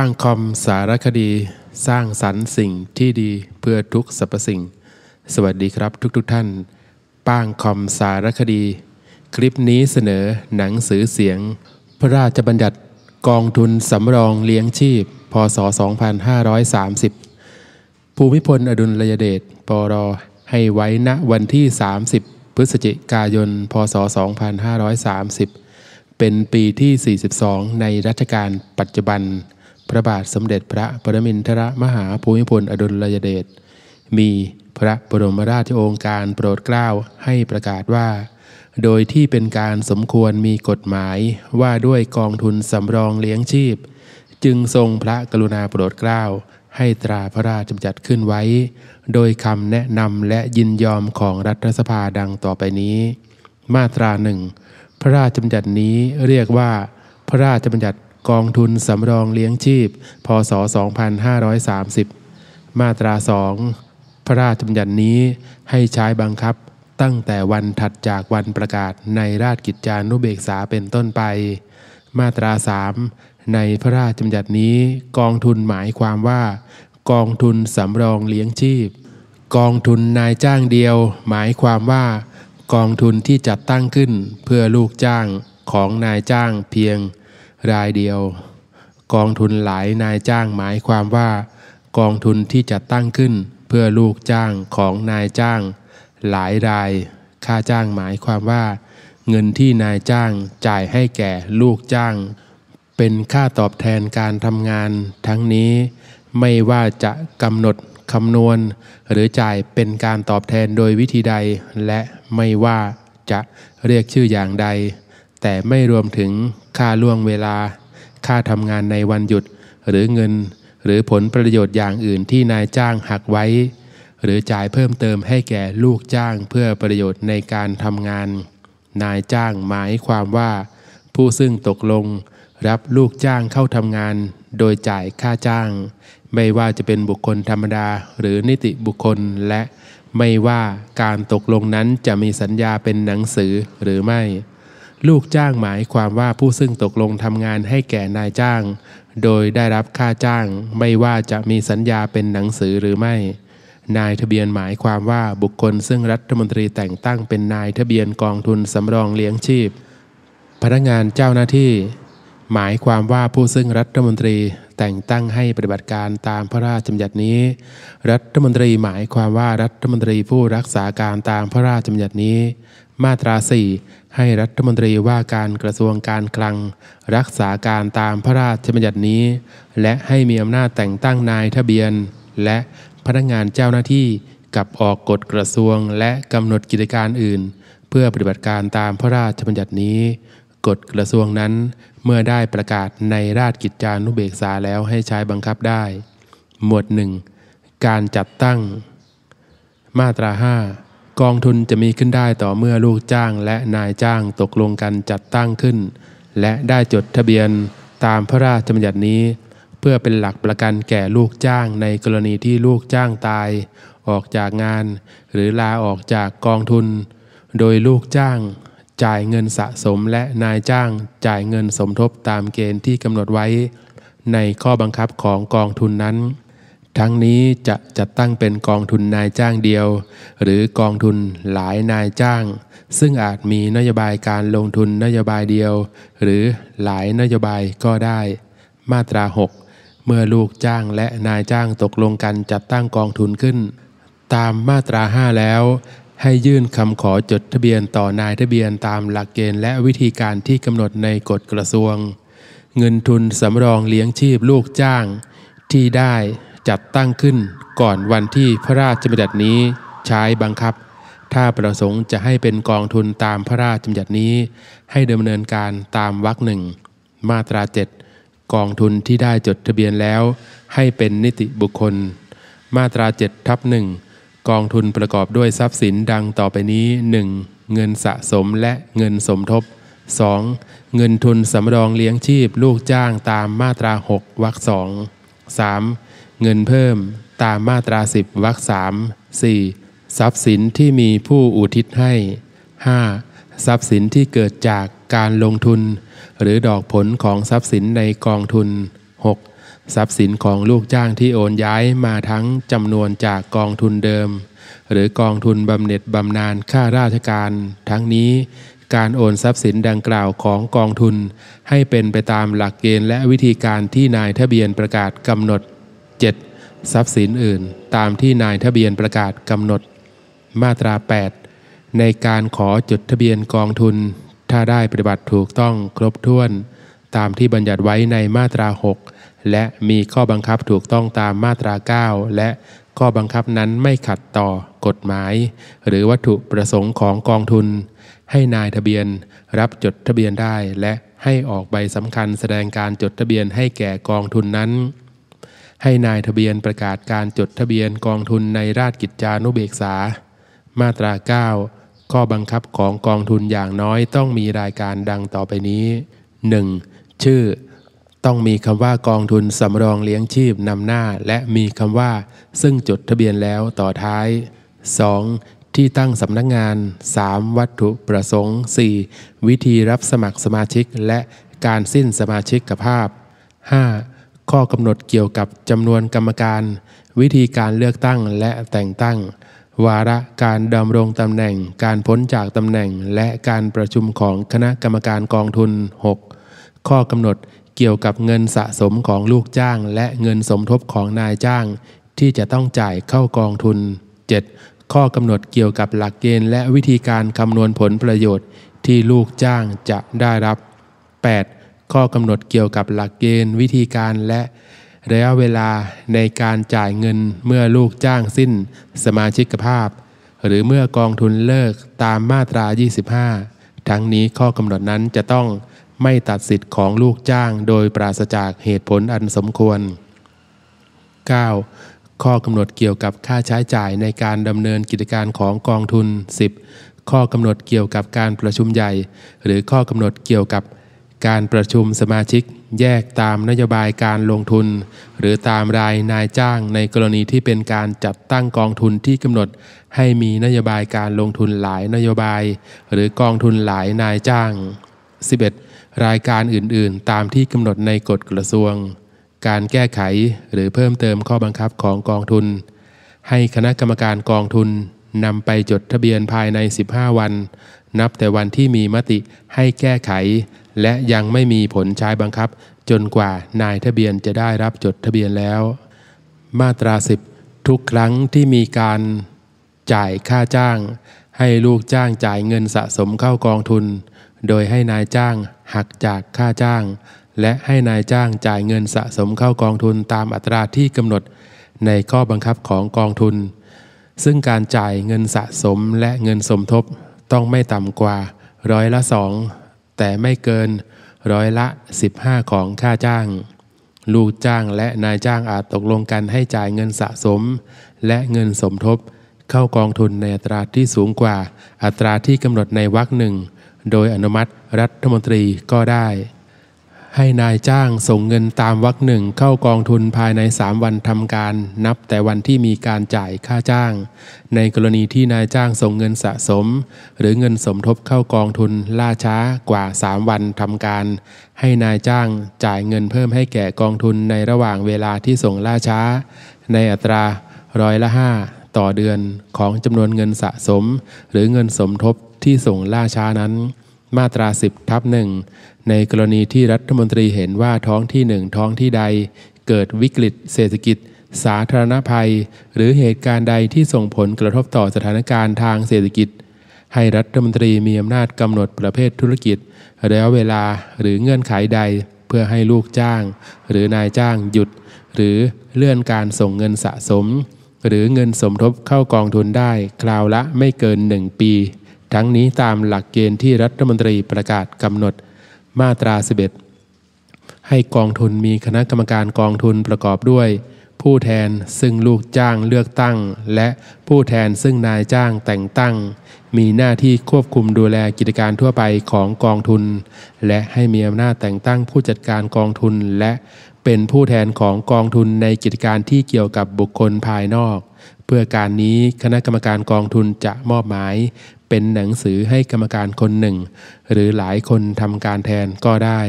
ป้างคอมสารคดีสร้างสรรค์สิ่งที่ดีเพื่อทุกสรรพสิ่ง สวัสดีครับทุกทุกท่าน ป้างคอมสารคดี คลิปนี้เสนอหนังสือเสียง พระราชบัญญัติกองทุนสำรองเลี้ยงชีพ พศ 2530 ภูมิพลอดุลยเดช ปรให้ไว้ณวันที่ 30 พฤศจิกายน พศ 2530 เป็นปีที่ 42 ในรัชกาลปัจจุบันพระบาทสมเด็จพระปรมินทรมหาภูมิพลอดุลยเดชมีพระบรมราชโองการโปรดเกล้าให้ประกาศว่า โดยที่เป็นการสมควรมีกฎหมายว่าด้วยกองทุนสำรองเลี้ยงชีพ จึงทรงพระกรุณาโปรดเกล้าให้ตราพระราชบัญญัติขึ้นไว้ โดยคำแนะนำและยินยอมของรัฐสภาดังต่อไปนี้ มาตราหนึ่งพระราชบัญญัตินี้เรียกว่าพระราชบัญญัติกองทุนสำรองเลี้ยงชีพ พศ 2530 มาตรา 2 พระราชบัญญัตินี้ให้ใช้บังคับตั้งแต่วันถัดจากวันประกาศในราชกิจจานุเบกษาเป็นต้นไป มาตรา 3 ในพระราชบัญญัตินี้กองทุนหมายความว่า กองทุนสำรองเลี้ยงชีพ กองทุนนายจ้างเดียว หมายความว่ากองทุนที่จัดตั้งขึ้นเพื่อลูกจ้างของนายจ้างเพียงรายเดียว กองทุนหลายนายจ้างหมายความว่า กองทุนที่จะตั้งขึ้นเพื่อลูกจ้างของนายจ้าง หลายราย ค่าจ้างหมายความว่า เงินที่นายจ้างจ่ายให้แก่ลูกจ้าง เป็นค่าตอบแทนการทำงาน ทั้งนี้ไม่ว่าจะกำหนดคำนวณ หรือจ่ายเป็นการตอบแทนโดยวิธีใด และไม่ว่าจะเรียกชื่ออย่างใด แต่ไม่รวมถึงค่าล่วงเวลา ค่าทำงานในวันหยุด หรือเงิน หรือผลประโยชน์อย่างอื่นที่นายจ้างหักไว้ หรือจ่ายเพิ่มเติมให้แก่ลูกจ้างเพื่อประโยชน์ในการทำงาน นายจ้างหมายความว่า ผู้ซึ่งตกลงรับลูกจ้างเข้าทำงานโดยจ่ายค่าจ้าง ไม่ว่าจะเป็นบุคคลธรรมดาหรือนิติบุคคลและไม่ว่าการตกลงนั้นจะมีสัญญาเป็นหนังสือหรือไม่ลูกจ้างหมายความว่าผู้ซึ่งตกลงทำงานให้แก่นายจ้าง โดยได้รับค่าจ้างไม่ว่าจะมีสัญญาเป็นหนังสือหรือไม่ นายทะเบียนหมายความว่าบุคคลซึ่งรัฐมนตรีแต่งตั้งเป็นนายทะเบียนกองทุนสำรองเลี้ยงชีพ พนักงานเจ้าหน้าที่ หมายความว่าผู้ซึ่งรัฐมนตรีแต่งตั้งให้ปฏิบัติการตามพระราชบัญญัตินี้ รัฐมนตรีหมายความว่ารัฐมนตรีผู้รักษาการตามพระราชบัญญัตินี้มาตรา 4 ให้รัฐมนตรีว่าการกระทรวงการคลัง รักษาการตามพระราชบัญญัตินี้ และให้มีอำนาจแต่งตั้งนายทะเบียน และพนักงานเจ้าหน้าที่กับออกกฎกระทรวงและกำหนดกิจการอื่น เพื่อปฏิบัติการตามพระราชบัญญัตินี้ กฎกระทรวงนั้นเมื่อได้ประกาศในราชกิจจานุเบกษาแล้วให้ใช้บังคับได้ หมวด1การจัดตั้ง มาตรา5กองทุนจะมีขึ้นได้ต่อเมื่อลูกจ้างและนายจ้างตกลงกันจัดตั้งขึ้น และได้จดทะเบียนตามพระราชบัญญัตินี้ เพื่อเป็นหลักประกันแก่ลูกจ้างในกรณีที่ลูกจ้างตาย ออกจากงานหรือลาออกจากกองทุน โดยลูกจ้างจ่ายเงินสะสมและนายจ้างจ่ายเงินสมทบตามเกณฑ์ที่กำหนดไว้ในข้อบังคับของกองทุนนั้นทั้งนี้จะจัดตั้งเป็นกองทุนนายจ้างเดียว หรือกองทุนหลายนายจ้าง ซึ่งอาจมีนโยบายการลงทุนนโยบายเดียว หรือหลายนโยบายก็ได้ มาตรา 6 เมื่อลูกจ้างและนายจ้างตกลงกันจัดตั้งกองทุนขึ้น ตามมาตรา5แล้วให้ยื่นคำขอจดทะเบียนต่อนายทะเบียนตามหลักเกณฑ์และวิธีการที่กำหนดในกฎกระทรวง เงินทุนสำรองเลี้ยงชีพลูกจ้างที่ได้จัดตั้งขึ้นก่อนวันที่พระราชบัญญัตินี้ใช้บังคับ ถ้าประสงค์จะให้เป็นกองทุนตามพระราชบัญญัตินี้ ให้ดำเนินการตามวรรคหนึ่ง มาตราเจ็ดกองทุนที่ได้จดทะเบียนแล้ว ให้เป็นนิติบุคคล มาตราเจ็ดทับหนึ่งกองทุนประกอบด้วยทรัพย์สินดังต่อไปนี้ 1. เงินสะสมและเงินสมทบ 2. เงินทุนสำรองเลี้ยงชีพลูกจ้างตามมาตรา 6วรรคสอง 3. เงินเพิ่มตามมาตราสิบวรรคสามสี่ทรัพย์สินที่มีผู้อุทิศให้ 5. ทรัพย์สินที่เกิดจากการลงทุน หรือดอกผลของทรัพย์สินในกองทุน 6. ทรัพย์สินของลูกจ้างที่โอนย้ายมาทั้งจำนวนจากกองทุนเดิม หรือกองทุนบำเหน็จบำนาญข้าราชการ ทั้งนี้ การโอนทรัพย์สินดังกล่าวของกองทุน ให้เป็นไปตามหลักเกณฑ์และวิธีการที่นายทะเบียนประกาศกำหนด 7. ทรัพย์สินอื่นตามที่นายทะเบียนประกาศกำหนด มาตรา 8 ในการขอจดทะเบียนกองทุน ถ้าได้ปฏิบัติถูกต้องครบถ้วน ตามที่บัญญัติไว้ในมาตรา 6 และมีข้อบังคับถูกต้องตามมาตรา 9 และข้อบังคับนั้นไม่ขัดต่อกฎหมาย หรือวัตถุประสงค์ของกองทุน ให้นายทะเบียนรับจดทะเบียนได้และให้ออกใบสำคัญแสดงการจดทะเบียนให้แก่กองทุนนั้นให้นายทะเบียนประกาศการจดทะเบียนกองทุนในราชกิจจานุเบกษา มาตรา 9ข้อบังคับของกองทุนอย่างน้อยต้องมีรายการดังต่อไปนี้ 1. ชื่อ ต้องมีคำว่ากองทุนสำรองเลี้ยงชีพนำหน้า และมีคำว่า ซึ่งจดทะเบียนแล้วต่อท้าย 2. ที่ตั้งสำนักงงาน 3. วัตถุประสงค์ 4. วิธีรับสมัครสมาชิกและการสิ้นสมาชิกภาพ 5. ข้อกำหนดเกี่ยวกับจำนวนกรรมการ วิธีการเลือกตั้งและแต่งตั้ง วาระการดำรงตำแหน่งการพ้นจากตำแหน่งและการประชุมของคณะกรรมการกองทุน 6. ข้อกำหนดเกี่ยวกับเงินสะสมของลูกจ้าง และเงินสมทบของนายจ้าง ที่จะต้องจ่ายเข้ากองทุน 7. ข้อกำหนดเกี่ยวกับหลักเกณฑ์และวิธีการคำนวณผลประโยชน์ ที่ลูกจ้างจะได้รับ 8. ข้อกำหนดเกี่ยวกับหลักเกณฑ์วิธีการและ ระยะเวลาในการจ่ายเงินเมื่อลูกจ้างสิ้นสมาชิกภาพหรือเมื่อกองทุนเลิกตามมาตรา 25 ทั้งนี้ข้อกำหนดนั้นจะต้องไม่ตัดสิทธิ์ของลูกจ้างโดยปราศจากเหตุผลอันสมควร 9. ข้อกำหนดเกี่ยวกับค่าใช้จ่ายในการดำเนินกิจการของกองทุน 10. ข้อกำหนดเกี่ยวกับการประชุมใหญ่ หรือข้อกำหนดเกี่ยวกับการประชุมสมาชิกแยกตามนโยบายการลงทุน หรือตามรายนายจ้างในกรณีที่เป็นการจัดตั้งกองทุนที่กำหนดให้มีนโยบายการลงทุนหลายนโยบาย หรือกองทุนหลายนายจ้าง 11. รายการอื่นๆตามที่กำหนดในกฎกระทรวง การแก้ไขหรือเพิ่มเติมข้อบังคับของกองทุน ให้คณะกรรมการกองทุนนำไปจดทะเบียนภายใน 15 วัน นับแต่วันที่มีมติให้แก้ไขและยังไม่มีผลใช้บังคับจนกว่านายทะเบียนจะได้รับจดทะเบียนแล้ว มาตราสิบทุกครั้งที่มีการจ่ายค่าจ้าง ให้ลูกจ้างจ่ายเงินสะสมเข้ากองทุน โดยให้นายจ้างหักจากค่าจ้าง และให้นายจ้างจ่ายเงินสะสมเข้ากองทุนตามอัตราที่กำหนด ในข้อบังคับของกองทุน ซึ่งการจ่ายเงินสะสมและเงินสมทบต้องไม่ต่ำกว่าร้อยละสองแต่ไม่เกินร้อยละ 15 ของค่าจ้าง ลูกจ้างและนายจ้างอาจตกลงกันให้จ่ายเงินสะสม และเงินสมทบ เข้ากองทุนในอัตราที่สูงกว่า อัตราที่กำหนดในวรรคหนึ่ง โดยอนุมัติรัฐมนตรีก็ได้ให้นายจ้างส่งเงินตามวรรคหนึ่งเข้ากองทุนภายในสามวันทำการ นับแต่วันที่มีการจ่ายค่าจ้าง ในกรณีที่นายจ้างส่งเงินสะสม หรือเงินสมทบเข้ากองทุนล่าช้ากว่าสามวันทำการ ให้นายจ้างจ่ายเงินเพิ่มให้แก่กองทุนในระหว่างเวลาที่ส่งล่าช้า ในอัตราร้อยละห้าต่อเดือนของจำนวนเงินสะสม หรือเงินสมทบที่ส่งล่าช้านั้น มาตรา10ทับหนึ่งในกรณีที่รัฐมนตรีเห็นว่าท้องที่หนึ่งท้องที่ใด เกิดวิกฤต เศรษฐกิจ สาธารณภัย หรือเหตุการณ์ใดที่ส่งผลกระทบต่อสถานการณ์ทางเศรษฐกิจ ให้รัฐมนตรีมีอำนาจกำหนดประเภทธุรกิจระยะเวลาหรือเงื่อนไขใดเพื่อให้ลูกจ้าง หรือนายจ้างหยุด หรือเลื่อนการส่งเงินสะสม หรือเงินสมทบเข้ากองทุนได้คราวละไม่เกินหนึ่งปี ทั้งนี้ตามหลักเกณฑ์ที่รัฐมนตรีประกาศกำหนดมาตรา11ให้กองทุนมีคณะกรรมการกองทุนประกอบด้วย ผู้แทนซึ่งลูกจ้างเลือกตั้ง และผู้แทนซึ่งนายจ้างแต่งตั้ง มีหน้าที่ควบคุมดูแลกิจการทั่วไปของกองทุน และให้มีอำนาจแต่งตั้งผู้จัดการกองทุนและเป็นผู้แทนของกองทุนในกิจการที่เกี่ยวกับบุคคลภายนอก เพื่อการนี้คณะกรรมการกองทุนจะมอบหมายเป็นหนังสือให้กรรมการคนหนึ่ง หรือหลายคนทำการแทนก็ได้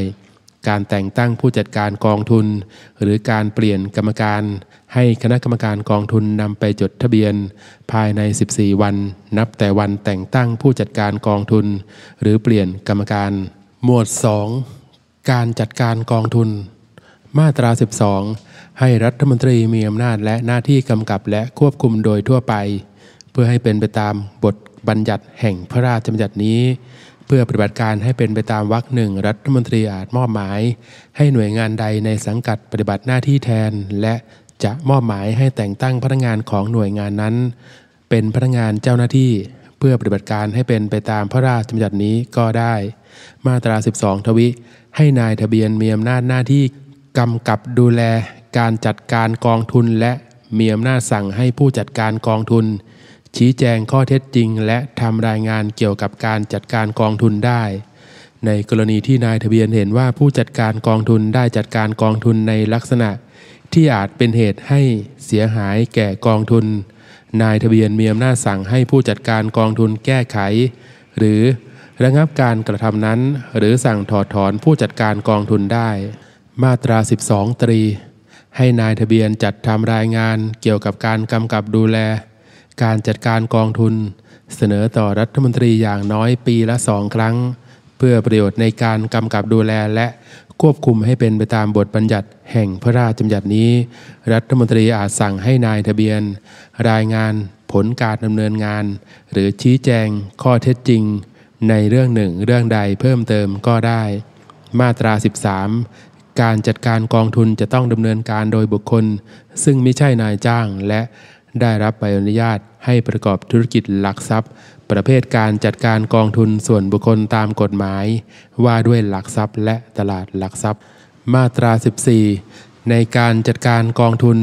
การแต่งตั้งผู้จัดการกองทุน หรือการเปลี่ยนกรรมการให้คณะกรรมการกองทุนนำไปจดทะเบียน ภายใน 14 วัน นับแต่วันแต่งตั้งผู้จัดการกองทุน หรือเปลี่ยนกรรมการ หมวด2การจัดการกองทุน มาตรา 12 ให้รัฐมนตรีมีอำนาจและหน้าที่กำกับและควบคุมโดยทั่วไปพื่อให้เป็นไปตามบทบัญญัติแห่งพระราชบัญญัตินี้ เพื่อปฏิบัติการให้เป็นไปตามวรรคหนึ่งรัฐมนตรีอาจมอบหมาย ให้หน่วยงานใดในสังกัดปฏิบัติหน้าที่แทนและจะมอบหมายให้แต่งตั้งพนักงานของหน่วยงานนั้น เป็นพนักงานเจ้าหน้าที่ เพื่อปฏิบัติการให้เป็นไปตามพระราชบัญญัตินี้ก็ได้ มาตรา 12 ทวิให้นายทะเบียนมีอำนาจหน้าที่กำกับดูแลการจัดการกองทุนและมีอำนาจสั่งให้ผู้จัดการกองทุนชี้แจงข้อเท็จจริงและ ทำรายงานเกี่ยวกับการจัดการกองทุนได้ ในกรณีที่นายทะเบียนเห็นว่าผู้จัดการกองทุนได้จัดการกองทุนในลักษณะ ที่อาจเป็นเหตุให้เสียหายแก่กองทุน นายทะเบียนมีอำนาจสั่งให้ผู้จัดการกองทุนแก้ไข หรือระงับการกระทำนั้น หรือสั่งถอดถอนผู้จัดการกองทุนได้ มาตรา 12 ตรี ให้นายทะเบียนจัดทำรายงานเกี่ยวกับการกำกับดูแลการจัดการกองทุนเสนอต่อรัฐมนตรีอย่างน้อยปีละสองครั้ง เพื่อประโยชน์ในการกำกับดูแลและควบคุมให้เป็นไปตามบทบัญญัติแห่งพระราชบัญญัตินี้ รัฐมนตรีอาจสั่งให้นายทะเบียน รายงานผลการดำเนินงาน หรือชี้แจงข้อเท็จจริง ในเรื่องหนึ่งเรื่องใดเพิ่มเติมก็ได้ มาตรา 13 การจัดการกองทุนจะต้องดำเนินการโดยบุคคล ซึ่งไม่ใช่นายจ้างและได้รับใบอนุญาตให้ประกอบธุรกิจหลักทรัพย์ ประเภทการจัดการกองทุนส่วนบุคคลตามกฎหมายว่าด้วยหลักทรัพย์และตลาดหลักทรัพย์ มาตรา 14 ในการจัดการกองทุน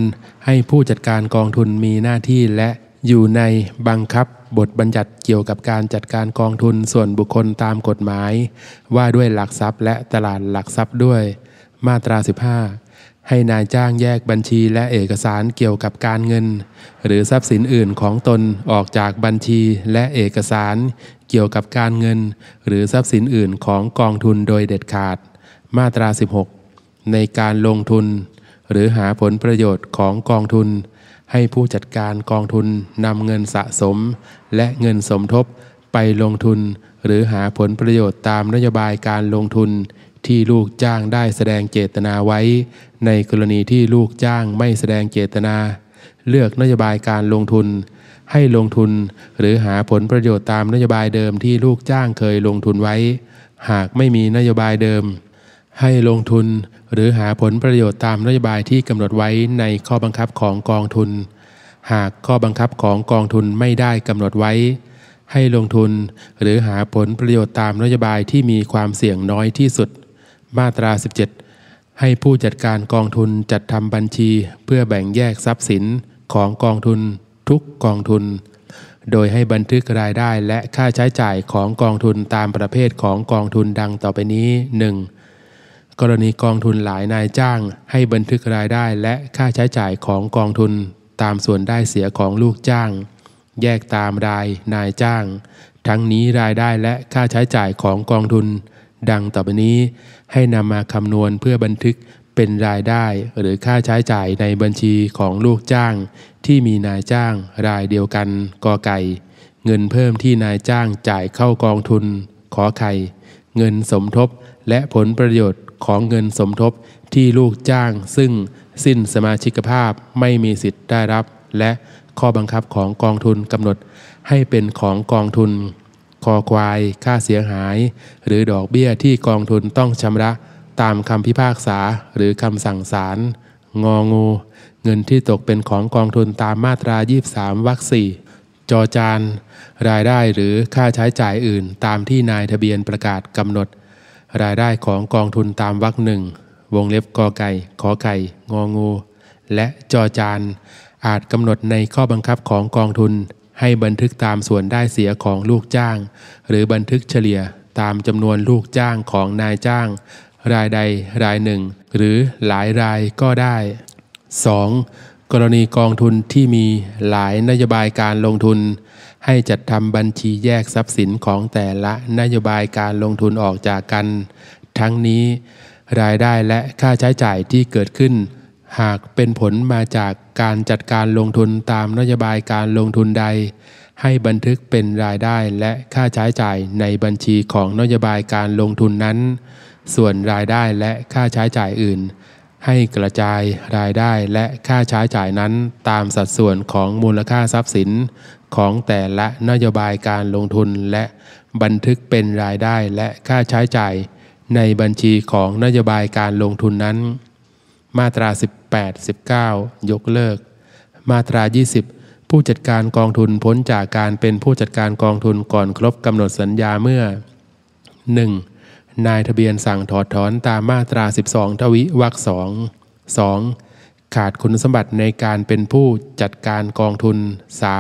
ให้ผู้จัดการกองทุนมีหน้าที่และอยู่ในบังคับบทบัญญัติเกี่ยวกับการจัดการกองทุนส่วนบุคคลตามกฎหมายว่าด้วยหลักทรัพย์และตลาดหลักทรัพย์ด้วย มาตรา 15ให้นายจ้างแยกบัญชีและเอกสารเกี่ยวกับการเงิน หรือทรัพย์สินอื่นของตนออกจากบัญชีและเอกสารเกี่ยวกับการเงิน หรือทรัพย์สินอื่นของกองทุนโดยเด็ดขาด มาตรา 16 ในการลงทุน หรือหาผลประโยชน์ของกองทุน ให้ผู้จัดการกองทุน นำเงินสะสมและเงินสมทบไปลงทุน หรือหาผลประโยชน์ตามนโยบายการลงทุนที่ลูกจ้างได้แสดงเจตนาไว้ ในกรณีที่ลูกจ้างไม่แสดงเจตนา เลือกนโยบายการลงทุน ให้ลงทุน หรือหาผลประโยชน์ตามนโยบายเดิมที่ลูกจ้างเคยลงทุนไว้ หากไม่มีนโยบายเดิม ให้ลงทุน หรือหาผลประโยชน์ตามนโยบายที่กำหนดไว้ในข้อบังคับของกองทุน หากข้อบังคับของกองทุนไม่ได้กำหนดไว้ ให้ลงทุน หรือหาผลประโยชน์ตามนโยบายที่มีความเสี่ยงน้อยที่สุดมาตรา17 ให้ผู้จัดการกองทุนจัดทำบัญชีเพื่อแบ่งแยกทรัพย์สินของกองทุนทุกกองทุน โดยให้บันทึกรายได้และค่าใช้จ่ายของกองทุนตามประเภทของกองทุนดังต่อไปนี้ 1. กรณีกองทุนหลายนายจ้าง ให้บันทึกรายได้และค่าใช้จ่ายของกองทุนตามส่วนได้เสียของลูกจ้าง แยกตามรายนายจ้าง ทั้งนี้รายได้และค่าใช้จ่ายของกองทุน ดังต่อไปนี้ให้นำมาคำนวณเพื่อบันทึกเป็นรายได้หรือค่าใช้จ่ายในบัญชีของลูกจ้างที่มีนายจ้างรายเดียวกัน กอไก่ เงินเพิ่มที่นายจ้างจ่ายเข้ากองทุน ขอไข่เงินสมทบและผลประโยชน์ของเงินสมทบที่ลูกจ้างซึ่งสิ้นสมาชิกภาพไม่มีสิทธิ์ได้รับและข้อบังคับของกองทุนกำหนดให้เป็นของกองทุนคอควาย ค่าเสียหาย หรือดอกเบี้ยที่กองทุนต้องชำระตามคำพิพากษาหรือคำสั่งศาลงองู เงินที่ตกเป็นของกองทุนตามมาตรา23วรรคสี่จอจาน รายได้หรือค่าใช้จ่ายอื่นตามที่นายทะเบียนประกาศกำหนด รายได้ของกองทุนตามวรรคหนึ่ง วงเล็บกอไก่ ขอไก่ งองูและจอจาน อาจกำหนดในข้อบังคับของกองทุนให้บันทึกตามส่วนได้เสียของลูกจ้าง หรือบันทึกเฉลี่ยตามจำนวนลูกจ้างของนายจ้าง รายใดรายหนึ่ง หรือหลายรายก็ได้ 2. กรณีกองทุนที่มีหลายนโยบายการลงทุน ให้จัดทำบัญชีแยกทรัพย์สินของแต่ละนโยบายการลงทุนออกจากกัน ทั้งนี้ รายได้และค่าใช้จ่ายที่เกิดขึ้นหากเป็นผลมาจากการจัดการลงทุนตามนโยบายการลงทุนใด ให้บันทึกเป็นรายได้และค่าใช้จ่ายในบัญชีของนโยบายการลงทุนนั้น ส่วนรายได้และค่าใช้จ่ายอื่น ให้กระจายรายได้และค่าใช้จ่ายนั้นตามสัดส่วนของมูลค่าทรัพย์สินของแต่ละนโยบายการลงทุนและบันทึกเป็นรายได้และค่าใช้จ่ายในบัญชีของนโยบายการลงทุนนั้นมาตรา 18 19 ยกเลิก มาตรา 20 ผู้จัดการกองทุนพ้นจากการเป็นผู้จัดการกองทุนก่อนครบกำหนดสัญญาเมื่อ 1. นายทะเบียนสั่งถอดถอนตามมาตรา 12 ทวิวรรคสองสองขาดคุณสมบัติในการเป็นผู้จัดการกองทุน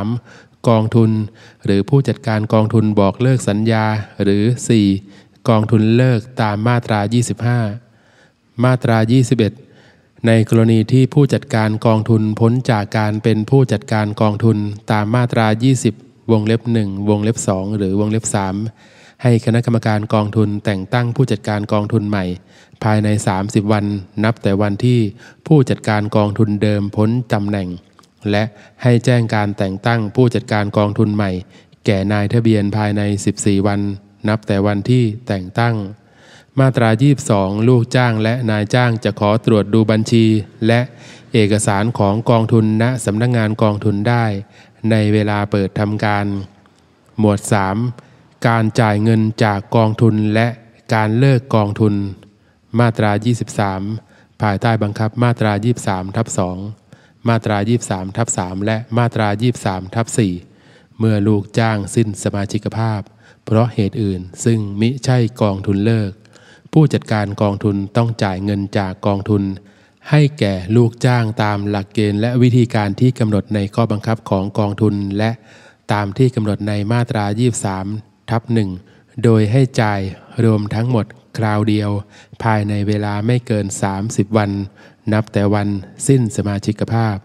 3. กองทุน หรือผู้จัดการกองทุนบอกเลิกสัญญาหรือ 4. กองทุนเลิกตามมาตรา 25 มาตรา 21ในกรณีที่ผู้จัดการกองทุนพ้นจากการเป็นผู้จัดการกองทุนตามมาตรา 20 วงเล็บ 1 วงเล็บ 2 หรือวงเล็บ 3 ให้คณะกรรมการกองทุนแต่งตั้งผู้จัดการกองทุนใหม่ภายใน 30 วันนับแต่วันที่ผู้จัดการกองทุนเดิมพ้นตำแหน่ง และให้แจ้งการแต่งตั้งผู้จัดการกองทุนใหม่แก่นายทะเบียนภายใน 14 วันนับแต่วันที่แต่งตั้งมาตรายีสบอง ลูกจ้างและนายจ้างจะขอตรวจดูบัญชีและเอกสารของกองทุนณสำนักงงานกองทุนได้ ในเวลาเปิดทำการ หมวด 3 การจ่ายเงินจากกองทุนและการเลิกกองทุน มาตรา 23ภายใต้บังคับมาตรา23ทับ2มาตรา 23ทับ3และมาตรา23ทับ4เมื่อลูกจ้างสิ้นสมาชิกภาพ เพราะเหตุอื่นซึ่งมิใช่กองทุนเลิกผู้จัดการกองทุนต้องจ่ายเงินจากกองทุน ให้แก่ลูกจ้างตามหลักเกณฑ์และวิธีการที่กำหนดในข้อบังคับของกองทุนและตามที่กำหนดในมาตรา 23ทับหนึ่งโดยให้จ่ายรวมทั้งหมดคราวเดียว ภายในเวลาไม่เกิน 30 วันนับแต่วันสิ้นสมาชิกภาพ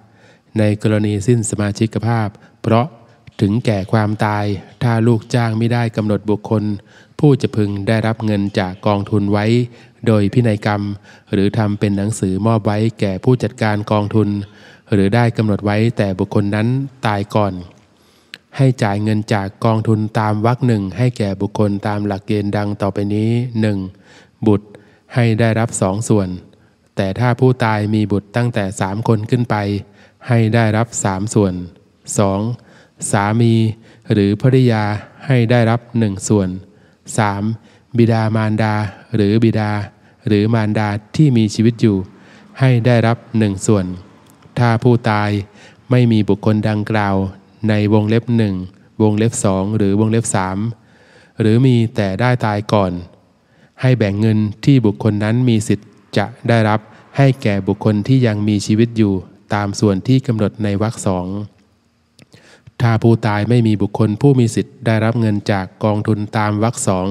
ในกรณีสิ้นสมาชิกภาพ เพราะถึงแก่ความตายถ้าลูกจ้างไม่ได้กำหนดบุคคลผู้จะพึงได้รับเงินจากกองทุนไว้โดยพินัยกรรม หรือทำเป็นหนังสือมอบไว้แก่ผู้จัดการกองทุน หรือได้กำหนดไว้แต่บุคคลนั้นตายก่อน ให้จ่ายเงินจากกองทุนตามวรรคหนึ่งให้แก่บุคคลตามหลักเกณฑ์ดังต่อไปนี้ 1. บุตรให้ได้รับสองส่วน แต่ถ้าผู้ตายมีบุตรตั้งแต่สามคนขึ้นไป ให้ได้รับสามส่วน 2. สามีหรือภริยาให้ได้รับหนึ่งส่วน 3. บิดามารดาหรือบิดา หรือมารดาที่มีชีวิตอยู่ ให้ได้รับหนึ่งส่วน ถ้าผู้ตายไม่มีบุคคลดังกล่าวในวงเล็บหนึ่งวงเล็บสองหรือวงเล็บสามหรือมีแต่ได้ตายก่อน ให้แบ่งเงินที่บุคคลนั้นมีสิทธิ์จะได้รับให้แก่บุคคลที่ยังมีชีวิตอยู่ตามส่วนที่กำหนดในวรรคสองถ้าผู้ตายไม่มีบุคคลผู้มีสิทธิ์ได้รับเงินจากกองทุนตามวรรคสอง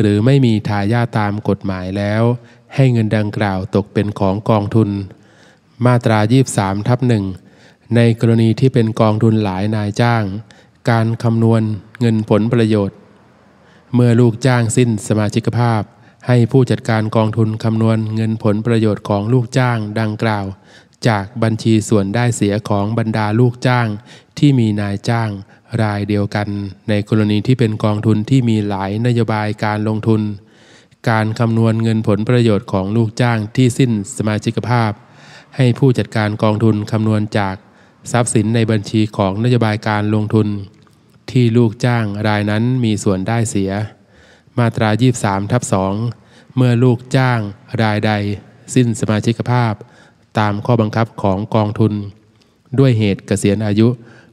หรือไม่มีทายาตามกฎหมายแล้ว ให้เงินดังกล่าวตกเป็นของกองทุน มาตรา23ทับหนึ่งในกรณีที่เป็นกองทุนหลายนายจ้าง การคำนวณเงินผลประโยชน์ เมื่อลูกจ้างสิ้นสมาชิกภาพ ให้ผู้จัดการกองทุนคำนวณเงินผลประโยชน์ของลูกจ้างดังกล่าวจากบัญชีส่วนได้เสียของบรรดาลูกจ้างที่มีนายจ้าง รายเดียวกัน ในกรณีที่เป็นกองทุนที่มีหลายนโยบายการลงทุน การคำนวณเงินผลประโยชน์ของลูกจ้างที่สิ้นสมาชิกภาพ ให้ผู้จัดการกองทุน คำนวณจากทรัพย์สินในบัญชีของนโยบายการลงทุน ที่ลูกจ้างรายนั้นมีส่วนได้เสีย มาตรา 23ทับ2เมื่อลูกจ้าง รายใด สิ้นสมาชิกภาพตามข้อบังคับของกองทุน ด้วยเหตุเกษียณอายุ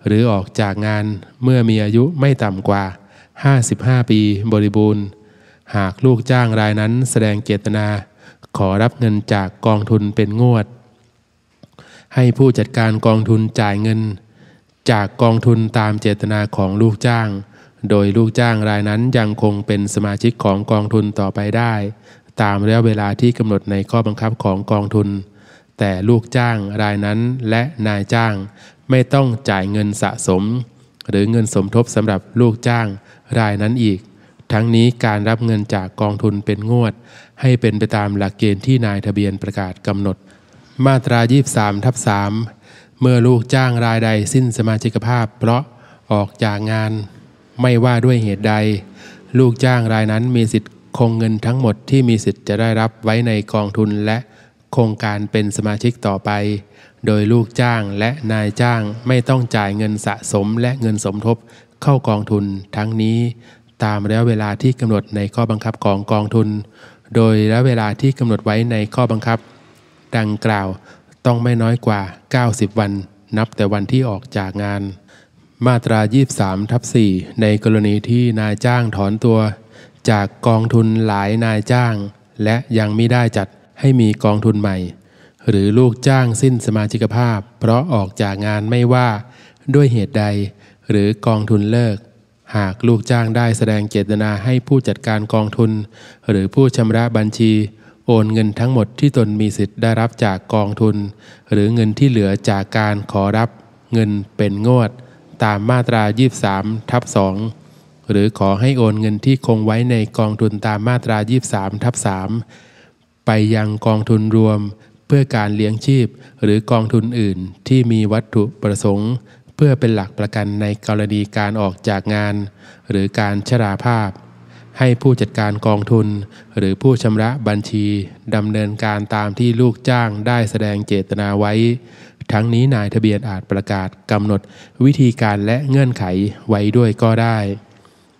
หรือออกจากงานเมื่อมีอายุไม่ต่ำกว่า 55 ปีบริบูรณ์ หากลูกจ้างรายนั้น แสดงเจตนา ขอรับเงินจากกองทุนเป็นงวด ให้ผู้จัดการกองทุนจ่ายเงิน จากกองทุนตามเจตนาของลูกจ้าง โดยลูกจ้างรายนั้นยังคงเป็นสมาชิกของกองทุนต่อไปได้ ตามระยะเวลาที่กำหนดในข้อบังคับของกองทุนแต่ลูกจ้างรายนั้นและนายจ้าง ไม่ต้องจ่ายเงินสะสม หรือเงินสมทบสำหรับลูกจ้างรายนั้นอีก ทั้งนี้การรับเงินจากกองทุนเป็นงวด ให้เป็นไปตามหลักเกณฑ์ที่นายทะเบียนประกาศกำหนด มาตรา23ทับ3เมื่อลูกจ้างรายใดสิ้นสมาชิกภาพ เพราะออกจากงานไม่ว่าด้วยเหตุใด ลูกจ้างรายนั้นมีสิทธิ์คงเงินทั้งหมดที่มีสิทธิ์จะได้รับไว้ในกองทุนและโครงการเป็นสมาชิกต่อไป โดยลูกจ้างและนายจ้างไม่ต้องจ่ายเงินสะสมและเงินสมทบเข้ากองทุนทั้งนี้ตามระยะเวลาที่กำหนดในข้อบังคับของกองทุน โดยระยะเวลาที่กำหนดไว้ในข้อบังคับ ดังกล่าวต้องไม่น้อยกว่า 90 วันนับแต่วันที่ออกจากงาน มาตรา 23ทับ4ในกรณีที่นายจ้างถอนตัว จากกองทุนหลายนายจ้าง และยังไม่ได้จัดให้มีกองทุนใหม่ หรือลูกจ้างสิ้นสมาชิกภาพ เพราะออกจากงานไม่ว่าด้วยเหตุใดหรือกองทุนเลิก หากลูกจ้างได้แสดงเจตนาให้ผู้จัดการกองทุน หรือผู้ชำระบัญชี โอนเงินทั้งหมดที่ตนมีสิทธิ์ได้รับจากกองทุน หรือเงินที่เหลือจากการขอรับเงินเป็นงวด ตามมาตรา23ทับ2หรือขอให้โอนเงินที่คงไว้ในกองทุนตามมาตรา23ทับ3ไปยังกองทุนรวม เพื่อการเลี้ยงชีพหรือกองทุนอื่น ที่มีวัตถุประสงค์ เพื่อเป็นหลักประกันในกรณีการออกจากงาน หรือการชราภาพ ให้ผู้จัดการกองทุน หรือผู้ชำระบัญชีดำเนินการตามที่ลูกจ้างได้แสดงเจตนาไว้ ทั้งนี้ นายทะเบียนอาจประกาศกำหนดวิธีการและเงื่อนไขไว้ด้วยก็ได้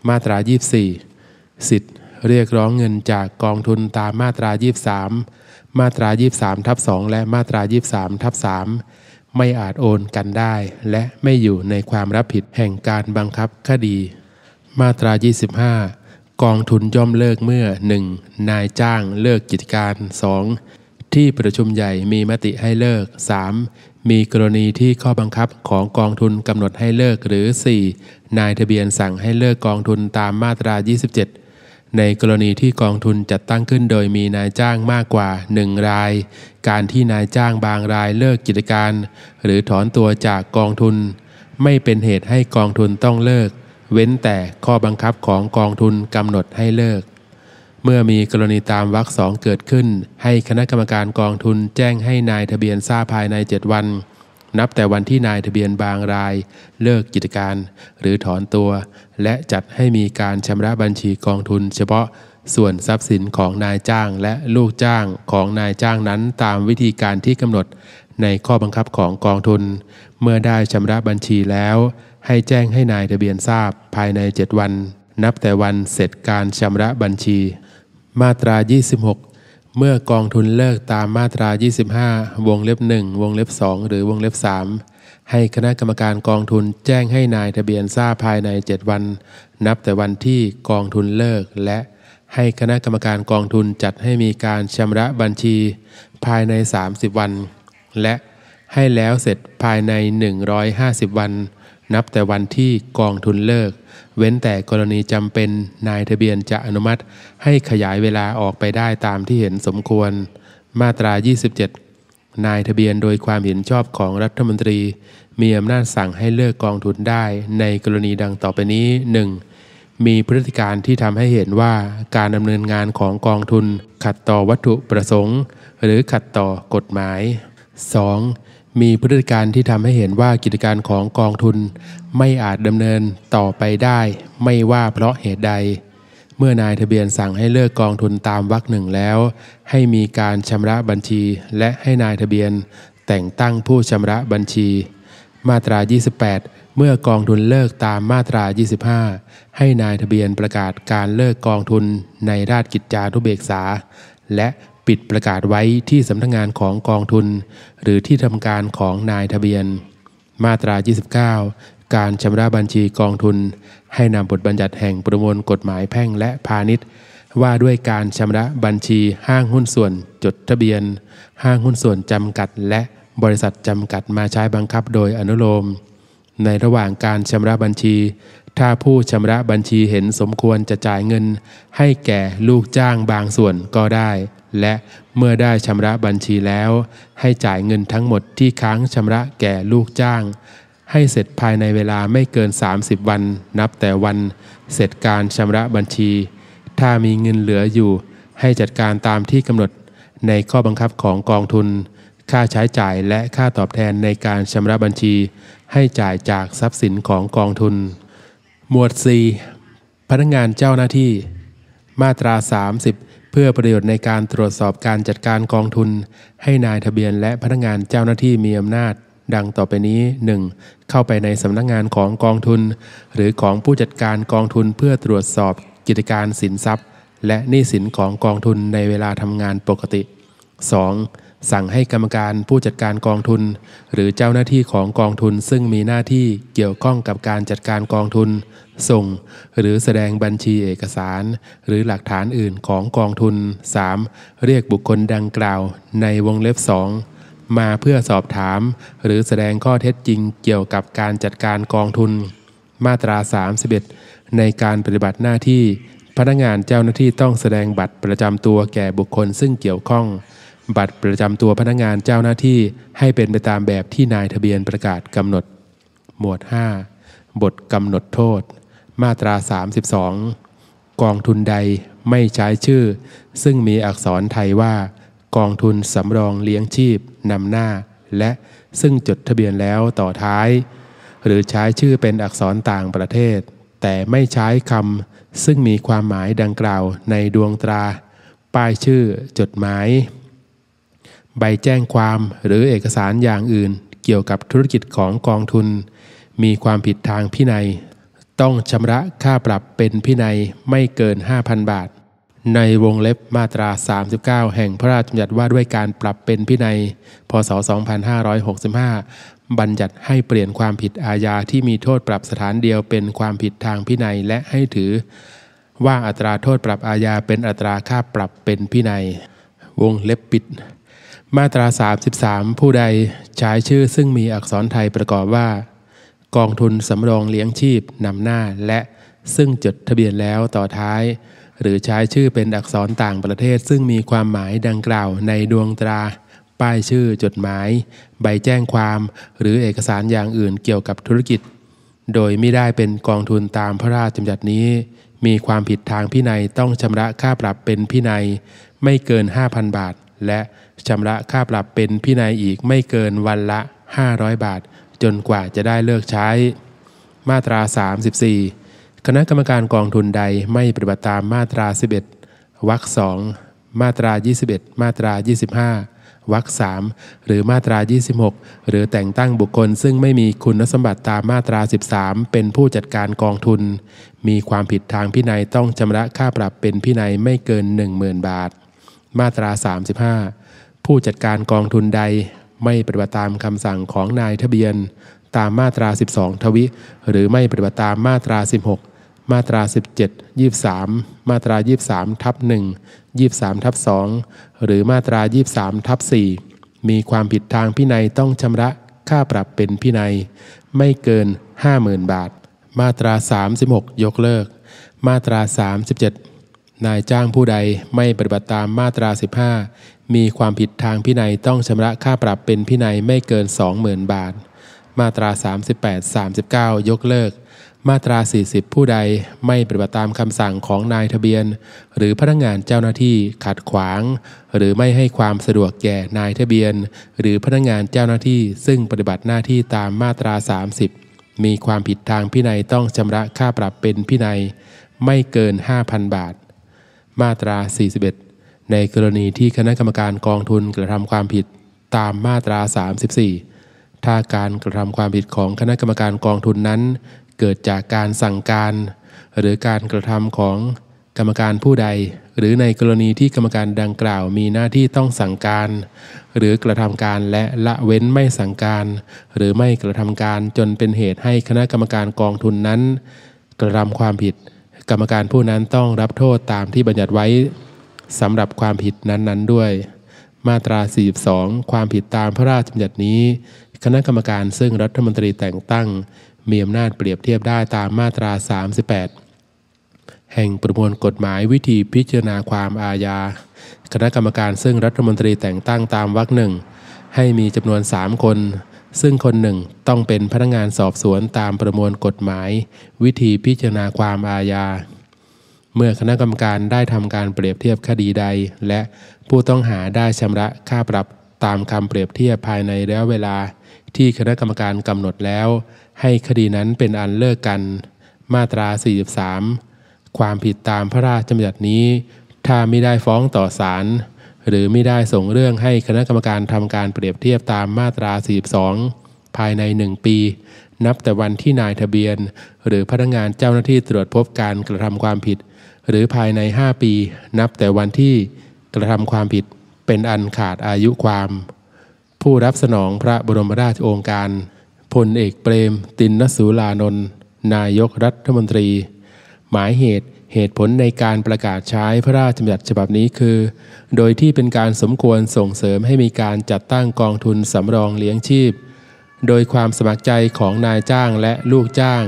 มาตรา24สิทธิเรียกร้องเงินจากกองทุนตามมาตรา 23 มาตรา 23ทับ2และมาตรา 23ทับ3ไม่อาจโอนกันได้และไม่อยู่ในความรับผิดแห่งการบังคับคดี มาตรา 25 กองทุนย่อมเลิกเมื่อ 1. นายจ้างเลิกกิจการ 2. ที่ประชุมใหญ่มีมติให้เลิก 3. มีกรณีที่ข้อบังคับของกองทุนกำหนดให้เลิกหรือ 4. นายทะเบียนสั่งให้เลิกกองทุนตามมาตรา 27ในกรณีที่กองทุนจัดตั้งขึ้นโดยมีนายจ้างมากกว่า 1ราย การที่นายจ้างบางรายเลิกกิจการ หรือถอนตัวจากกองทุน ไม่เป็นเหตุให้กองทุนต้องเลิก เว้นแต่ข้อบังคับของกองทุนกำหนดให้เลิก เมื่อมีกรณีตามวรรคสองเกิดขึ้น ให้คณะกรรมการกองทุนแจ้งให้นายทะเบียนทราบภายใน7วันนับแต่วันที่นายทะเบียนบางราย เลิกกิจการหรือถอนตัว และจัดให้มีการชำระบัญชีกองทุนเฉพาะส่วนทรัพย์สินของนายจ้างและลูกจ้างของนายจ้างนั้นตามวิธีการที่กำหนดในข้อบังคับของกองทุน เมื่อได้ชำระบัญชีแล้ว ให้แจ้งให้นายทะเบียนทราบภายใน 7 วันนับแต่วันเสร็จการชำระบัญชี มาตรา 26เมื่อกองทุนเลิกตามมาตรา 25 วงเล็บ 1 วงเล็บ 2 หรือวงเล็บ 3 ให้คณะกรรมการกองทุนแจ้งให้นายทะเบียนทราบภายใน 7 วันนับแต่วันที่กองทุนเลิกและให้คณะกรรมการกองทุนจัดให้มีการชำระบัญชี ภายใน 30 วัน และให้แล้วเสร็จภายใน 150 วันนับแต่วันที่กองทุนเลิกเว้นแต่กรณีจำเป็นนายทะเบียนจะอนุมัติให้ขยายเวลาออกไปได้ตามที่เห็นสมควร มาตรา 27 นายทะเบียนโดยความเห็นชอบของรัฐมนตรี มีอำนาจสั่งให้เลิกกองทุนได้ในกรณีดังต่อไปนี้ 1. มีพฤติการที่ทำให้เห็นว่าการดำเนินงานของกองทุน ขัดต่อวัตถุประสงค์ หรือขัดต่อกฎหมาย 2. มีพฤติการที่ทำให้เห็นว่ากิจการของกองทุนไม่อาจดำเนินต่อไปได้ไม่ว่าเพราะเหตุใด เมื่อนายทะเบียนสั่งให้เลิกกองทุนตามวรรคหนึ่งแล้ว ให้มีการชำระบัญชี และให้นายทะเบียน แต่งตั้งผู้ชำระบัญชี มาตรา 28 เมื่อกองทุนเลิกตามมาตรา 25 ให้นายทะเบียนประกาศการเลิกกองทุนในราชกิจจานุเบกษา และปิดประกาศไว้ที่สำนักงงานของกองทุน หรือที่ทำการของนายทะเบียน มาตรา 29 การชำระบัญชีกองทุน ให้นำบทบัญญัติแห่งประมวลกฎหมายแพ่งและพาณิชย์ ว่าด้วยการชำระบัญชีห้างหุ้นส่วนจดทะเบียน ห้างหุ้นส่วนจำกัด และบริษัทจำกัดมาใช้บังคับโดยอนุโลม ในระหว่างการชำระบัญชีถ้าผู้ชำระบัญชีเห็นสมควรจะจ่ายเงิน ให้แก่ลูกจ้างบางส่วนก็ได้ และเมื่อได้ชำระบัญชีแล้ว ให้จ่ายเงินทั้งหมดที่ค้างชำระแก่ลูกจ้าง ให้เสร็จภายในเวลาไม่เกิน 30 วันนับแต่วัน เสร็จการชำระบัญชี ถ้ามีเงินเหลืออยู่ ให้จัดการตามที่กำหนด ในข้อบังคับของกองทุน ค่าใช้จ่ายและค่าตอบแทนในการชำระบัญชี ให้จ่ายจากทรัพย์สินของกองทุนหมวด4พนักงานเจ้าหน้าที่ มาตรา 30 เพื่อประโยชน์ในการตรวจสอบการจัดการกองทุน ให้นายทะเบียนและพนักงานเจ้าหน้าที่มีอำนาจ ดังต่อไปนี้ 1. เข้าไปในสำนักงงานของกองทุน หรือของผู้จัดการกองทุนเพื่อตรวจสอบกิจการสินทรัพย์ และหนี้สินของกองทุนในเวลาทำงานปกติ 2. สั่งให้กรรมการผู้จัดการกองทุน หรือเจ้าหน้าที่ของกองทุนซึ่งมีหน้าที่เกี่ยวข้องกับการจัดการกองทุน ส่ง หรือแสดงบัญชีเอกสาร หรือหลักฐานอื่นของกองทุน 3. เรียกบุคคลดังกล่าวในวงเล็บสองมาเพื่อสอบถาม หรือแสดงข้อเท็จจริงเกี่ยวกับการจัดการกองทุน มาตรา 31ในการปฏิบัติหน้าที่ พนักงานเจ้าหน้าที่ต้องแสดงบัตรประจำตัวแก่บุคคล ซึ่งเกี่ยวข้องบัตรประจำตัวพนักงานเจ้าหน้าที่ให้เป็นไปตามแบบที่นายทะเบียนประกาศกำหนด หมวด5บทกำหนดโทษ มาตรา 32 กองทุนใดไม่ใช้ชื่อ ซึ่งมีอักษรไทยว่า กองทุนสำรองเลี้ยงชีพนำหน้า และซึ่งจดทะเบียนแล้วต่อท้าย หรือใช้ชื่อเป็นอักษรต่างประเทศ แต่ไม่ใช้คำซึ่งมีความหมายดังกล่าวในดวงตราป้ายชื่อ จดหมายใบแจ้งความหรือเอกสารอย่างอื่นเกี่ยวกับธุรกิจของกองทุน มีความผิดทางพินัย ต้องชำระค่าปรับเป็นพินัยไม่เกิน 5,000 บาท ในวงเล็บมาตรา 39 แห่งพระราชบัญญัติว่าด้วยการปรับเป็นพินัยพศ2565บัญญัติให้เปลี่ยนความผิดอาญาที่มีโทษปรับสถานเดียวเป็นความผิดทางพินัยและให้ถือ ว่าอัตราโทษปรับอาญาเป็นอัตราค่าปรับเป็นพินัย วงเล็บปิดมาตรา33ผู้ใดใช้ชื่อซึ่งมีอักษรไทยประกอบว่า กองทุนสำรองเลี้ยงชีพ นำหน้าและซึ่งจดทะเบียนแล้วต่อท้าย หรือใช้ชื่อเป็นอักษรต่างประเทศ ซึ่งมีความหมายดังกล่าวในดวงตรา ป้ายชื่อจดหมาย ใบแจ้งความหรือเอกสารอย่างอื่นเกี่ยวกับธุรกิจ โดยไม่ได้เป็นกองทุนตามพระราชบัญญัตินี้ มีความผิดทางพินัยต้องชำระค่าปรับเป็นพินัย ไม่เกิน5,000บาทและชำระค่าปรับเป็นพินัยอีกไม่เกินวันละ500 บาท จนกว่าจะได้เลิกใช้ มาตรา 34 คณะกรรมการกองทุนใดไม่ปฏิบัติตามมาตรา 11วรรคสองมาตรา 21 มาตรา 25วรรคสามหรือมาตรา 26 หรือแต่งตั้งบุคคลซึ่งไม่มีคุณสมบัติตามมาตรา 13 เป็นผู้จัดการกองทุน มีความผิดทางพินัยต้องชำระค่าปรับเป็นพินัยไม่เกิน 10,000 บาท มาตรา 35ผู้จัดการกองทุนใดไม่ปฏิบัติตามคำสั่งของนายทะเบียน ตามมาตรา12ทวิ หรือไม่ปฏิบัติตามมาตรา 16 มาตรา17 23มาตรา23ทับ1 23ทับ2หรือมาตรา23ทับ4มีความผิดทางพินัยต้องชำระค่าปรับเป็นพินัยไม่เกิน50,000บาทมาตรา36ยกเลิกมาตรา37นายจ้างผู้ใดไม่ปฏิบัติตามมาตรา15มีความผิดทางพินัยต้องชำระค่าปรับเป็นพินัยไม่เกิน20,000บาท มาตรา 38 39 ยกเลิก มาตรา 40 ผู้ใดไม่ปฏิบัติตามคำสั่งของนายทะเบียนหรือพนักงานเจ้าหน้าที่ขัดขวางหรือไม่ให้ความสะดวกแก่นายทะเบียนหรือพนักงานเจ้าหน้าที่ซึ่งปฏิบัติหน้าที่ตามมาตรา 30 มีความผิดทางพินัยต้องชำระค่าปรับเป็นพินัยไม่เกิน 5,000 บาท มาตรา41ในกรณีที่คณะกรรมการกองทุนกระทำความผิดตามมาตรา 34 ถ้าการกระทำความผิดของคณะกรรมการกองทุนนั้น เกิดจากการสั่งการ หรือการกระทำของกรรมการผู้ใด หรือในกรณีที่กรรมการดังกล่าว มีหน้าที่ต้องสั่งการ หรือกระทำการและละเว้นไม่สั่งการ หรือไม่กระทำการจนเป็นเหตุให้คณะกรรมการกองทุนนั้น กระทำความผิด กรรมการผู้นั้นต้องรับโทษตามที่บัญญัติไว้สำหรับความผิดนั้นๆด้วย มาตรา 42 ความผิดตามพระราชบัญญัตินี้ คณะกรรมการซึ่งรัฐมนตรีแต่งตั้งมีอำนาจเปรียบเทียบได้ตามมาตรา 38 แห่งประมวลกฎหมายวิธีพิจารณาความอาญา คณะกรรมการซึ่งรัฐมนตรีแต่งตั้งตามวรรคหนึ่งให้มีจำนวน 3 คน ซึ่งคนหนึ่งต้องเป็นพนักงานสอบสวนตามประมวลกฎหมาย วิธีพิจารณาความอาญาเมื่อคณะกรรมการได้ทำการเปรียบเทียบคดีใด และผู้ต้องหาได้ชำระค่าปรับตามคำเปรียบเทียบภายในระยะเวลา ที่คณะกรรมการกำหนดแล้ว ให้คดีนั้นเป็นอันเลิกกัน มาตรา 43 ความผิดตามพระราชบัญญัตินี้ ถ้าไม่ได้ฟ้องต่อศาลหรือไม่ได้ส่งเรื่องให้คณะกรรมการทำการเปรียบเทียบตามมาตรา42 ภายในหนึ่งปี นับแต่วันที่นายทะเบียน หรือพนักงานเจ้าหน้าที่ตรวจพบการกระทำความผิดหรือภายใน 5 ปีนับแต่วันที่กระทำความผิดเป็นอันขาดอายุความ ผู้รับสนองพระบรมราชโองการพลเอกเปรมตินนสุลานนท์นายกรัฐมนตรี หมายเหตุเหตุผลในการประกาศใช้พระราชบัญญัติฉบับนี้คือ โดยที่เป็นการสมควรส่งเสริมให้มีการจัดตั้งกองทุนสำรองเลี้ยงชีพ โดยความสมัครใจของนายจ้างและลูกจ้าง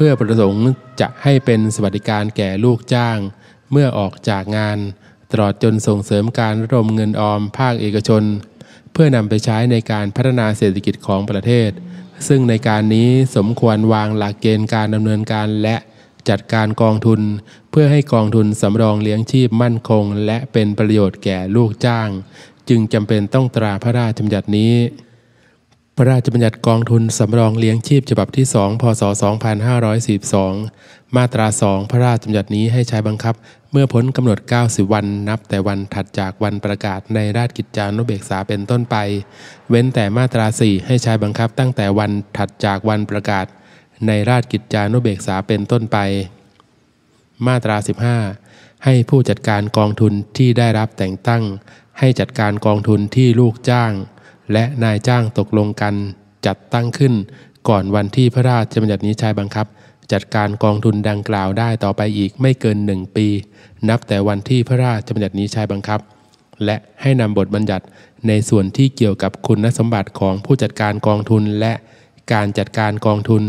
เพื่อประสงค์จะให้เป็นสวัสดิการแก่ลูกจ้าง เมื่อออกจากงานตลอดจนส่งเสริมการรมเงินออมภาคเอกชน เพื่อนำไปใช้ในการพัฒนาเศรษฐกิจของประเทศ ซึ่งในการนี้สมควรวางหลักเกณฑ์การดำเนินการและจัดการกองทุน เพื่อให้กองทุนสำรองเลี้ยงชีพมั่นคงและเป็นประโยชน์แก่ลูกจ้าง จึงจำเป็นต้องตราพระราชบัญญัตินี้พระราชบัญญัติกองทุนสำรองเลี้ยงชีพฉบับที่2พศ 2542 มาตรา2พระราชบัญญัตินี้ให้ใช้บังคับเมื่อพ้นกำหนด 90 วันนับแต่วันถัดจากวันประกาศในราชกิจจานุเบกษาเป็นต้นไป เว้นแต่มาตรา4ให้ใช้บังคับตั้งแต่วันถัดจากวันประกาศ ในราชกิจจานุเบกษาเป็นต้นไป มาตรา 15 ให้ผู้จัดการกองทุนที่ได้รับแต่งตั้ง ให้จัดการกองทุนที่ลูกจ้างและนายจ้างตกลงกันจัดตั้งขึ้น ก่อนวันที่พระราชบัญญัตินี้ใช้บังคับ จัดการกองทุนดังกล่าวได้ต่อไปอีกไม่เกินหนึ่งปี นับแต่วันที่พระราชบัญญัตินี้ใช้บังคับ และให้นำบทบัญญัติในส่วนที่เกี่ยวกับคุณสมบัติของผู้จัดการกองทุนและการจัดการกองทุน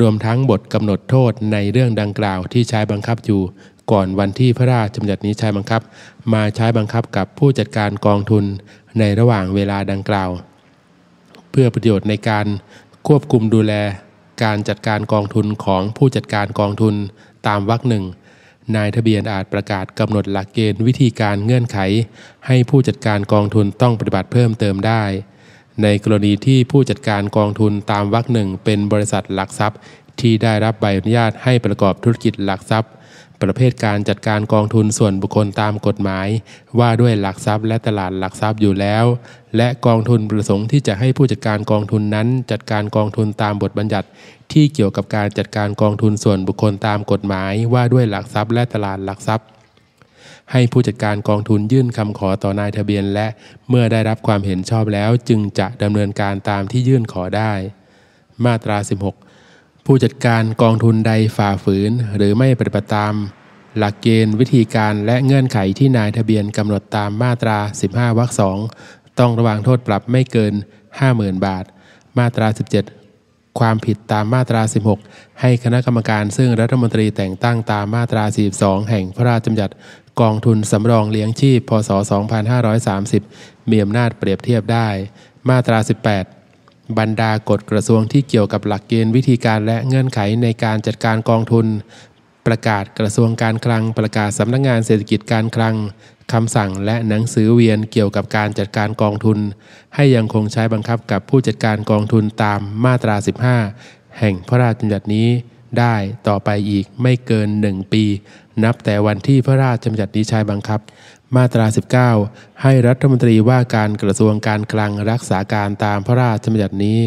รวมทั้งบทกำหนดโทษในเรื่องดังกล่าวที่ใช้บังคับอยู่ ก่อนวันที่พระราชบัญญัตินี้ใช้บังคับ มาใช้บังคับกับผู้จัดการกองทุนในระหว่างเวลาดังกล่าว เพื่อประโยชน์ในการควบคุมดูแล การจัดการกองทุนของผู้จัดการกองทุนตามวรรคหนึ่งนายทะเบียนอาจประกาศกำหนดหลักเกณฑ์วิธีการเงื่อนไข ให้ผู้จัดการกองทุนต้องปฏิบัติเพิ่มเติมได้ ในกรณีที่ผู้จัดการกองทุนตามวรรคหนึ่งเป็นบริษัทหลักทรัพย์ ที่ได้รับใบอนุญาตให้ประกอบธุรกิจ หลักทรัพย์ประเภทการจัดการกองทุนส่วนบุคคลตามกฎหมาย ว่าด้วยหลักทรัพย์และตลาดหลักทรัพย์อยู่แล้ว และกองทุนประสงค์ที่จะให้ผู้จัดการกองทุนนั้น จัดการกองทุนตามบทบัญญัติ ที่เกี่ยวกับการจัดการกองทุนส่วนบุคคลตามกฎหมาย ว่าด้วยหลักทรัพย์และตลาดหลักทรัพย์ให้ผู้จัดการกองทุนยื่นคำขอต่อนายทะเบียน และเมื่อได้รับความเห็นชอบแล้วจึงจะดำเนินการตามที่ยื่นขอได้ มาตรา 16ผู้จัดการกองทุนใดฝ่าฝืนหรือไม่ปฏิบัติตาม หลักเกณฑ์วิธีการและเงื่อนไขที่นายทะเบียนกำหนดตามมาตรา 15วรรคสองต้องระวางโทษปรับไม่เกิน 50,000 บาท มาตรา 17 ความผิดตามมาตรา 16 ให้คณะกรรมการซึ่งรัฐมนตรีแต่งตั้งตามมาตรา 42 แห่งพระราชบัญญัติกองทุนสำรองเลี้ยงชีพ พศ 2530มีอำนาจเปรียบเทียบได้ มาตรา 18บรรดากฎกระทรวงที่เกี่ยวกับหลักเกณฑ์วิธีการและเงื่อนไขในการจัดการกองทุน ประกาศกระทรวงการคลังประกาศ สำนักงงานเศรษฐกิจการคลังคำสั่งและหนังสือเวียนเกี่ยวกับการจัดการกองทุน ให้ยังคงใช้บังคับกับผู้จัดการกองทุนตามมาตรา 15 แห่งพระราชบัญญัตินี้ได้ต่อไปอีกไม่เกิน1ปี นับแต่วันที่พระราชบัญญัตินี้ใช้บังคับมาตรา 19 ให้รัฐมนตรีว่าการกระทรวงการคลังรักษาการตามพระราชบัญญัตินี้